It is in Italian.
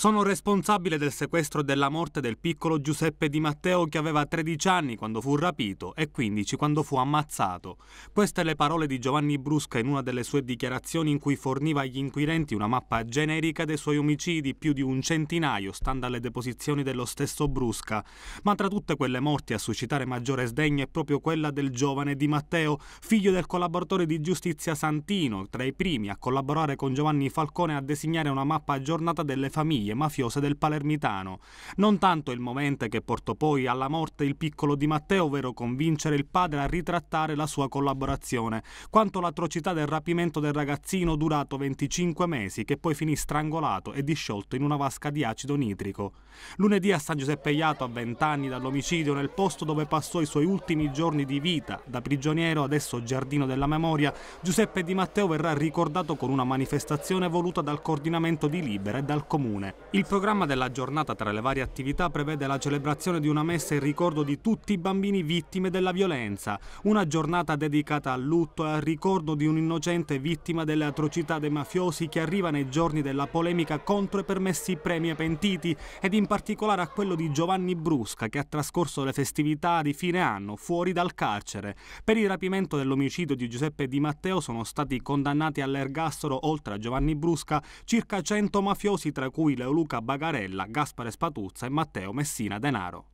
Sono responsabile del sequestro e della morte del piccolo Giuseppe Di Matteo che aveva 13 anni quando fu rapito e 15 quando fu ammazzato. Queste le parole di Giovanni Brusca in una delle sue dichiarazioni in cui forniva agli inquirenti una mappa generica dei suoi omicidi, più di un centinaio, stando alle deposizioni dello stesso Brusca. Ma tra tutte quelle morti a suscitare maggiore sdegno è proprio quella del giovane Di Matteo, figlio del collaboratore di giustizia Santino, tra i primi a collaborare con Giovanni Falcone a designare una mappa aggiornata delle famiglie famiglie mafiose del palermitano. Non tanto il momento che portò poi alla morte il piccolo Di Matteo, ovvero convincere il padre a ritrattare la sua collaborazione, quanto l'atrocità del rapimento del ragazzino durato 25 mesi, che poi finì strangolato e disciolto in una vasca di acido nitrico. Lunedì a San Giuseppe Iato, a 20 anni dall'omicidio, nel posto dove passò i suoi ultimi giorni di vita, da prigioniero adesso giardino della memoria, Giuseppe Di Matteo verrà ricordato con una manifestazione voluta dal coordinamento di Libera e dal Comune. Il programma della giornata tra le varie attività prevede la celebrazione di una messa in ricordo di tutti i bambini vittime della violenza, una giornata dedicata al lutto e al ricordo di un innocente vittima delle atrocità dei mafiosi che arriva nei giorni della polemica contro i permessi premi e pentiti ed in particolare a quello di Giovanni Brusca che ha trascorso le festività di fine anno fuori dal carcere. Per il rapimento dell'omicidio di Giuseppe Di Matteo sono stati condannati all'ergastolo oltre a Giovanni Brusca circa 100 mafiosi tra cui Leonardo Luca Bagarella, Gaspare Spatuzza e Matteo Messina Denaro.